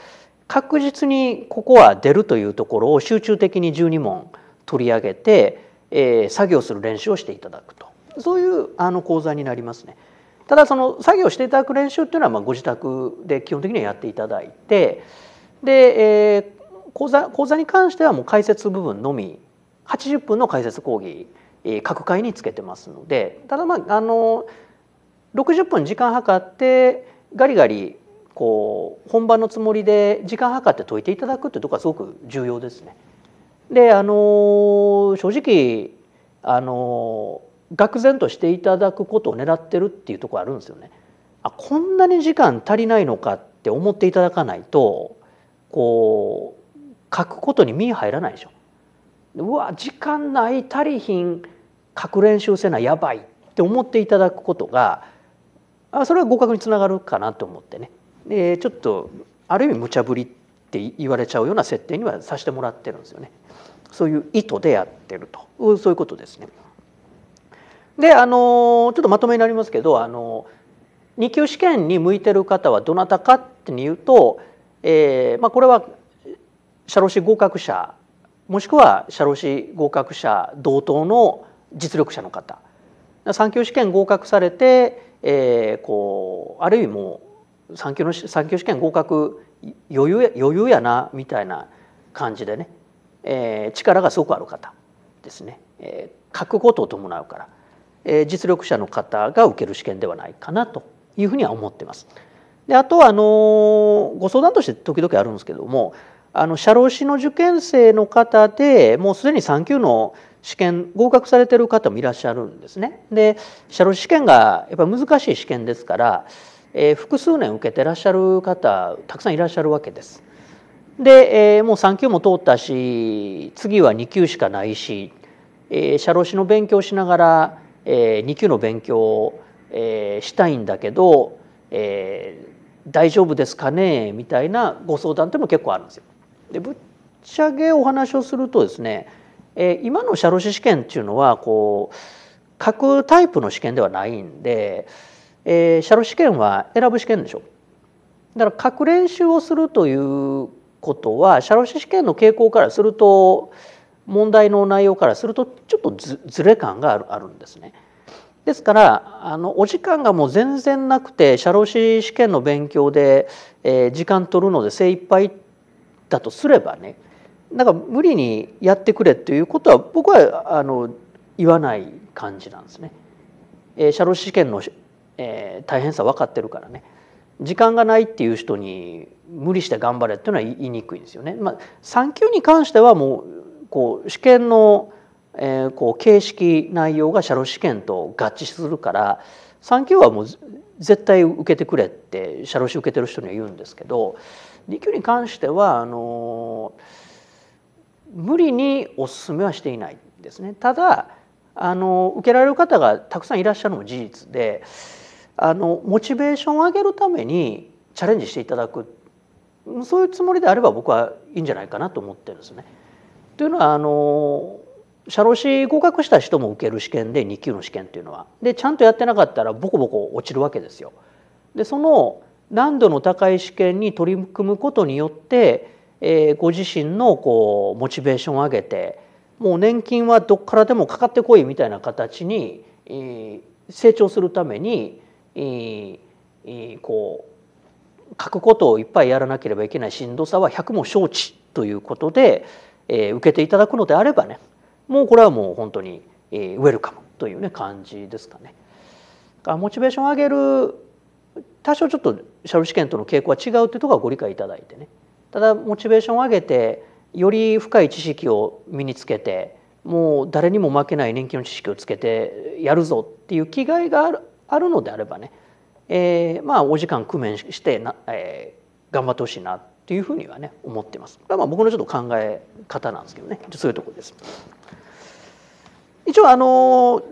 S1: 確実にここは出るというところを集中的に12問取り上げて、えー、作業する練習をしていただくとそういうあの講座になりますね。ただその作業していただく練習っていうのはまあご自宅で基本的にはやっていただいてで、えー、講座講座に関してはもう解説部分のみ80分の解説講義、えー、各回につけてますのでただまああの60分時間計ってガリガリこう本番のつもりで時間計って解いていただくってとこはすごく重要ですね。であの正直あの愕然としていただくことを狙ってるっていうところあるんですよね。あこんなに時間足りないのかって思っていただかないとこう書くことに身入らないでしょ。うわ時間ない足りひん書く練習せなやばいって思っていただくことがあそれは合格につながるかなと思ってねでちょっとある意味無茶ぶりって言われちゃうような設定にはさせてもらってるんですよね。そういう意図でやってるとそういうことですね。であのちょっとまとめになりますけどあの2級試験に向いてる方はどなたかって言うと、えーまあ、これは社労士合格者もしくは社労士合格者同等の実力者の方3級試験合格されて、えー、こうある意味もう産級の産教試験合格余裕や余裕やなみたいな感じでね、えー、力がすごくある方ですね、えー、覚悟と伴うから、えー、実力者の方が受ける試験ではないかなというふうには思ってます。であとはあのー、ご相談として時々あるんですけどもあの社労士の受験生の方でもうすでに3級の試験合格されてる方もいらっしゃるんですね。で社労士試験がやっぱり難しい試験ですからえー、複数年受けてらっしゃる方たくさんいらっしゃるわけです。で、えー、もう3級も通ったし次は2級しかないし、えー、社労士の勉強しながら、えー、2級の勉強を、えー、したいんだけど、えー、大丈夫ですかねみたいなご相談っても結構あるんですよ。でぶっちゃけお話をするとですね、えー、今の社労士試験っていうのはこう各タイプの試験ではないんで、えー、シャル試験は選ぶ試験でしょだから書く練習をするということはシャロ試験の傾向からすると問題の内容からするとちょっとずずれ感があるあるんですね。ですからあのお時間がもう全然なくて社労士試験の勉強で、えー、時間取るので精一杯だとすればねなんか無理にやってくれっていうことは僕はあの言わない感じなんですね。えー、社労士試験のえー、大変さ分かってるからね時間がないっていう人に無理して頑張れっていうのは言いにくいんですよね。まあ、3級に関してはもうこう試験の、えー、こう形式内容が社労試験と合致するから3級はもう絶対受けてくれって社労士受けてる人には言うんですけど2級に関してはあの無理におすめはしていないですね。ただあの受けられる方がたくさんいらっしゃるのも事実であのモチベーションを上げるためにチャレンジしていただくそういうつもりであれば僕はいいんじゃないかなと思ってるんですね。というのはあの社労士合格した人も受ける試験で2級の試験っていうのはでちゃんとやってなかったらボコボコ落ちるわけですよ。でその難度の高い試験に取り組むことによって、えー、ご自身のこうモチベーションを上げてもう年金はどっからでもかかってこいみたいな形に、えー、成長するためにえー、こう書くことをいっぱいやらなければいけないしんどさは百も承知ということで、え受けていただくのであればねもうこれはもう本当に、えウェルカムというね感じですかね。かモチベーションを上げる多少ちょっと社ャル試験との傾向は違うというところはご理解いただいてねただモチベーションを上げてより深い知識を身につけてもう誰にも負けない年金の知識をつけてやるぞっていう気概があるあるのであればね、えー、まあお時間工面してな、えー、頑張ってほしいなっていうふうにはね思ってます。まあ僕のちょっと考え方なんですけどねそういうとこです。一応あの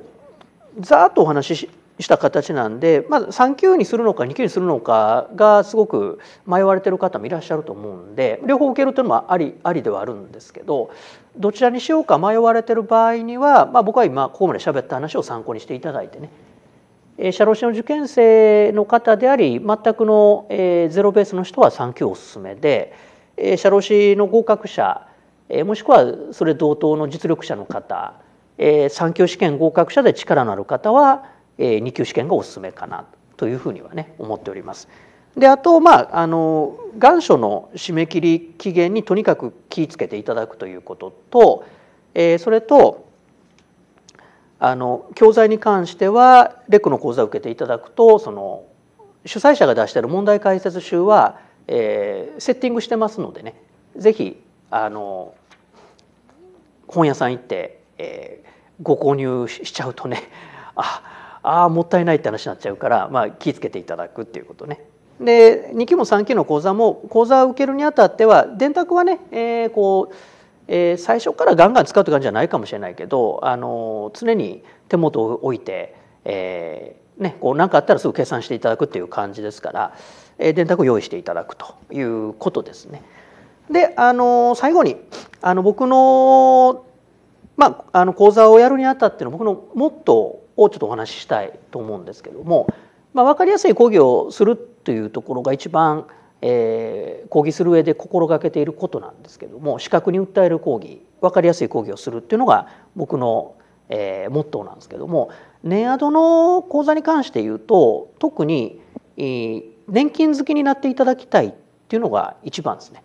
S1: ざっとお話しした形なんで、まあ、3級にするのか2級にするのかがすごく迷われてる方もいらっしゃると思うんで両方受けるというのもありありではあるんですけどどちらにしようか迷われてる場合には、まあ、僕は今ここまで喋った話を参考にしていただいてね社労士の受験生の方であり全くのゼロベースの人は3級おすすめで社労士の合格者もしくはそれ同等の実力者の方3級試験合格者で力のある方は2級試験がおすすめかなというふうにはね思っております。であとまああの願書の締め切り期限にとにかく気をつけていただくということと、えそれとあの教材に関してはレックの講座を受けていただくとその主催者が出している問題解説集は、えー、セッティングしてますのでね是非あの本屋さん行って、えー、ご購入しちゃうとね ああもったいないって話になっちゃうから、まあ、気をつけていただくっていうことね。で2期も3期の講座も講座を受けるにあたっては電卓はね、えー、こうえー、最初からガンガン使うって感じじゃないかもしれないけどあの常に手元を置いて、えーね、こう何かあったらすぐ計算していただくっていう感じですから、えー、電卓を用意していただくということですね。であの最後にあの僕の,、まあ、あの講座をやるにあたっての僕のモットーをちょっとお話ししたいと思うんですけども、まあ、分かりやすい講義をするというところが一番えー、講義する上で心がけていることなんですけども視覚に訴える講義分かりやすい講義をするっていうのが僕の、えー、モットーなんですけどもネアドの講座に関して言うと特に、えー、年金好きになっていただきたいっていうのが一番ですね。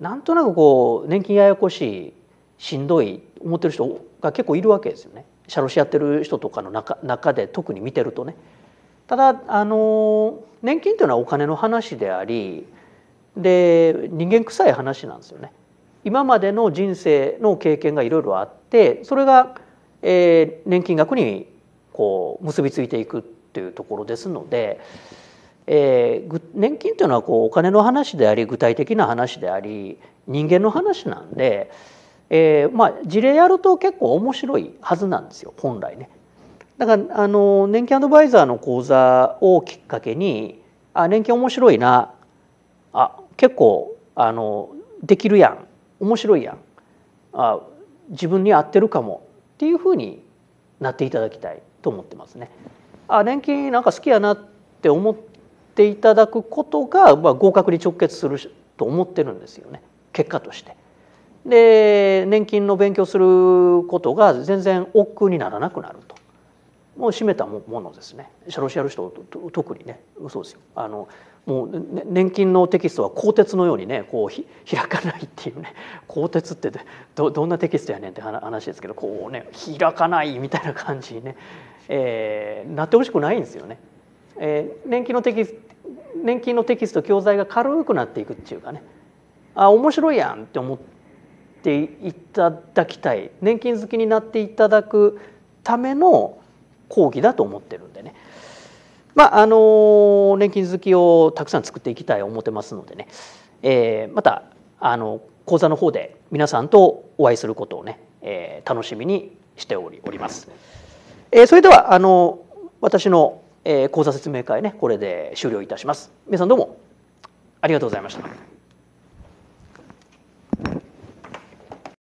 S1: なんとなくこう年金ややこしいしんどい思ってる人が結構いるわけですよね。社労士やってる人とかの中中で特に見てるとね。ただあの年金というのはお金の話でありで人間臭い話なんですよね。今までの人生の経験がいろいろあってそれが、えー、年金額にこう結びついていくというところですので、えー、年金というのはこうお金の話であり具体的な話であり人間の話なんで、えーまあ、事例やると結構面白いはずなんですよ本来ね。だからあの年金アドバイザーの講座をきっかけにあ年金面白いなあ結構あのできるやん面白いやんあ自分に合ってるかもっていうふうになっていただきたいと思ってますね。あ年金なんか好きやなって思っていただくことが、まあ、合格に直結すると思ってるんですよね結果として。で年金の勉強することが全然億劫にならなくなると。を占めたものですねシャロシア人特にね嘘ですよあのもう、ね、年金のテキストは鋼鉄のようにねこう開かないっていうね鋼鉄ってどどんなテキストやねんって話ですけどこうね開かないみたいな感じにね、えー、なってほしくないんですよね。えー、年金のテキスト年金のテキスト教材が軽くなっていくっていうかねあ面白いやんって思っていただきたい年金好きになっていただくための講義だと思ってるんでね。まああの年金好きをたくさん作っていきたい思ってますのでね、えー、またあの講座の方で皆さんとお会いすることをね、えー、楽しみにしておりおります。えー、それではあの私の、え講座説明会ねこれで終了いたします。皆さんどうもありがとうございました。